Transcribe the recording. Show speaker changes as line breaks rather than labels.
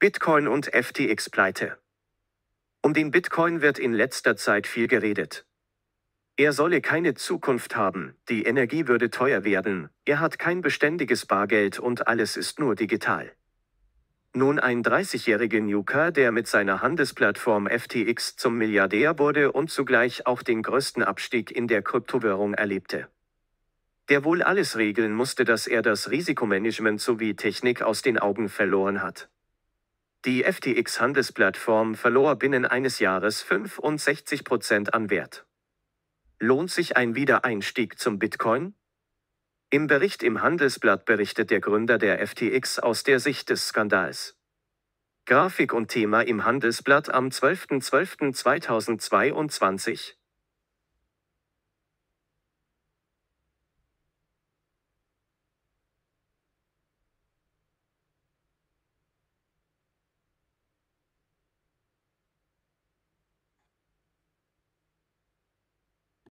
Bitcoin und FTX-Pleite. Um den Bitcoin wird in letzter Zeit viel geredet. Er solle keine Zukunft haben, die Energie würde teuer werden, er hat kein beständiges Bargeld und alles ist nur digital. Nun ein 30-jähriger Newker, der mit seiner Handelsplattform FTX zum Milliardär wurde und zugleich auch den größten Abstieg in der Kryptowährung erlebte. Der wohl alles regeln musste, dass er das Risikomanagement sowie Technik aus den Augen verloren hat. Die FTX-Handelsplattform verlor binnen eines Jahres 65 an Wert. Lohnt sich ein Wiedereinstieg zum Bitcoin? Im Bericht im Handelsblatt berichtet der Gründer der FTX aus der Sicht des Skandals. Grafik und Thema im Handelsblatt am 12.12.2022